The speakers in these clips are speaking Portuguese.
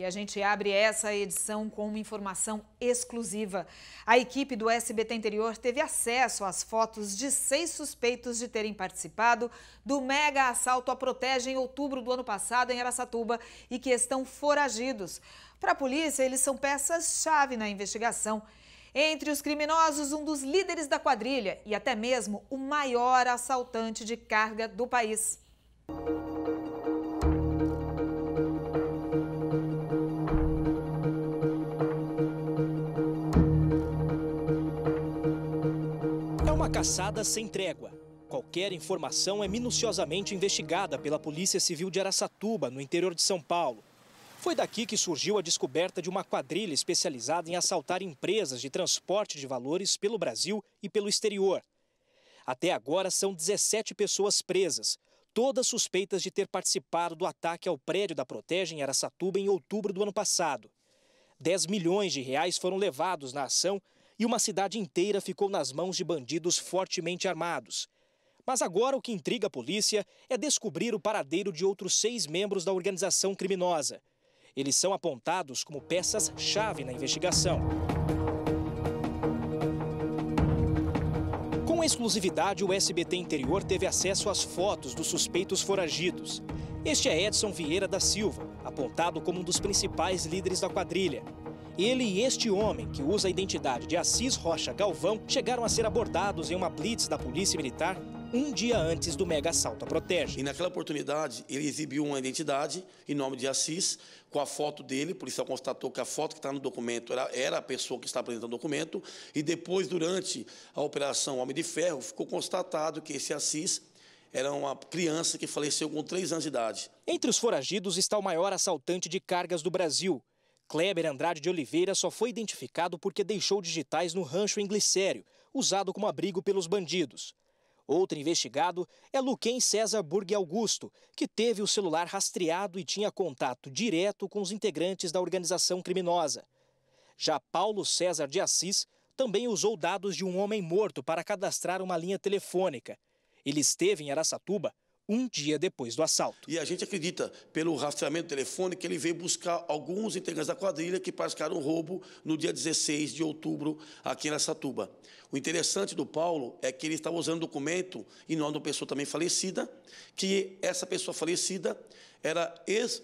E a gente abre essa edição com uma informação exclusiva. A equipe do SBT Interior teve acesso às fotos de seis suspeitos de terem participado do mega assalto à Protege em outubro do ano passado em Aracatuba e que estão foragidos. Para a polícia, eles são peças-chave na investigação. Entre os criminosos, um dos líderes da quadrilha e até mesmo o maior assaltante de carga do país. caçada sem trégua. Qualquer informação é minuciosamente investigada pela Polícia Civil de Araçatuba, no interior de São Paulo. Foi daqui que surgiu a descoberta de uma quadrilha especializada em assaltar empresas de transporte de valores pelo Brasil e pelo exterior. Até agora são 17 pessoas presas, todas suspeitas de ter participado do ataque ao prédio da Protege em Araçatuba em outubro do ano passado. 10 milhões de reais foram levados na ação e uma cidade inteira ficou nas mãos de bandidos fortemente armados. Mas agora o que intriga a polícia é descobrir o paradeiro de outros seis membros da organização criminosa. Eles são apontados como peças-chave na investigação. Com exclusividade, o SBT Interior teve acesso às fotos dos suspeitos foragidos. Este é Edson Vieira da Silva, apontado como um dos principais líderes da quadrilha. Ele e este homem, que usa a identidade de Assis Rocha Galvão, chegaram a ser abordados em uma blitz da Polícia Militar um dia antes do mega assalto à Protege. E naquela oportunidade, ele exibiu uma identidade em nome de Assis, com a foto dele, o policial constatou que a foto que está no documento era, era a pessoa que está apresentando o documento, e depois, durante a Operação Homem de Ferro, ficou constatado que esse Assis era uma criança que faleceu com 3 anos de idade. Entre os foragidos está o maior assaltante de cargas do Brasil, Kleber Andrade de Oliveira só foi identificado porque deixou digitais no rancho em Glicério, usado como abrigo pelos bandidos. Outro investigado é Luquem César Burg Augusto, que teve o celular rastreado e tinha contato direto com os integrantes da organização criminosa. Já Paulo César de Assis também usou dados de um homem morto para cadastrar uma linha telefônica. Ele esteve em Araçatuba um dia depois do assalto. E a gente acredita, pelo rastreamento telefônico, que ele veio buscar alguns integrantes da quadrilha que praticaram roubo no dia 16 de outubro aqui em Satuba. O interessante do Paulo é que ele estava usando documento em nome de uma pessoa também falecida, que essa pessoa falecida era ex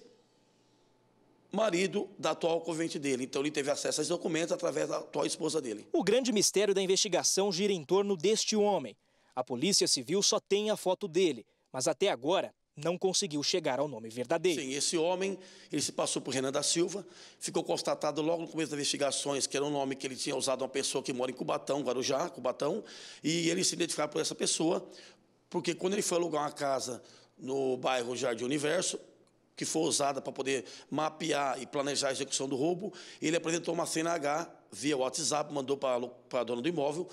marido da atual convente dele. Então ele teve acesso a esses documentos através da atual esposa dele. O grande mistério da investigação gira em torno deste homem. A Polícia Civil só tem a foto dele, mas até agora não conseguiu chegar ao nome verdadeiro. Sim, esse homem, ele se passou por Renan da Silva, ficou constatado logo no começo das investigações que era um nome que ele tinha usado uma pessoa que mora em Cubatão, Guarujá, Cubatão, e ele se identificava por essa pessoa, porque quando ele foi alugar uma casa no bairro Jardim Universo, que foi usada para poder mapear e planejar a execução do roubo, ele apresentou uma CNH via WhatsApp, mandou para a dona do imóvel,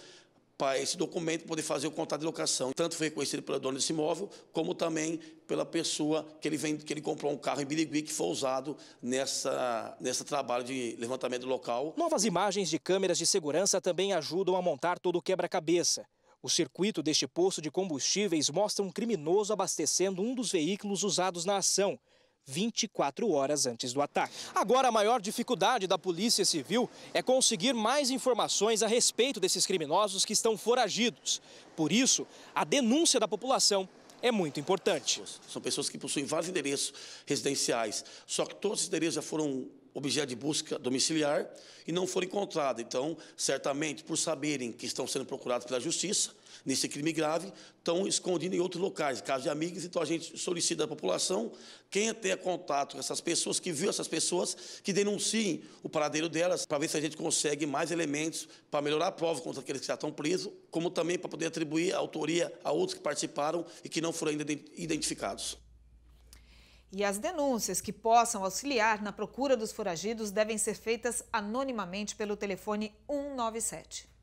antecipar esse documento, poder fazer o contrato de locação. Tanto foi reconhecido pelo dono desse imóvel, como também pela pessoa que ele, vem, que ele comprou um carro em Birigui que foi usado nessa, nessa trabalho de levantamento local. Novas imagens de câmeras de segurança também ajudam a montar todo o quebra-cabeça. O circuito deste posto de combustíveis mostra um criminoso abastecendo um dos veículos usados na ação 24 horas antes do ataque. Agora, a maior dificuldade da Polícia Civil é conseguir mais informações a respeito desses criminosos que estão foragidos. Por isso, a denúncia da população é muito importante. São pessoas que possuem vários endereços residenciais, só que todos os endereços já foram objeto de busca domiciliar e não foram encontrados. Então, certamente, por saberem que estão sendo procurados pela justiça nesse crime grave, estão escondidos em outros locais, casos de amigos. Então, a gente solicita à população, quem tenha contato com essas pessoas, que viu essas pessoas, que denunciem o paradeiro delas, para ver se a gente consegue mais elementos para melhorar a prova contra aqueles que já estão presos, como também para poder atribuir a autoria a outros que participaram e que não foram ainda identificados. E as denúncias que possam auxiliar na procura dos foragidos devem ser feitas anonimamente pelo telefone 197.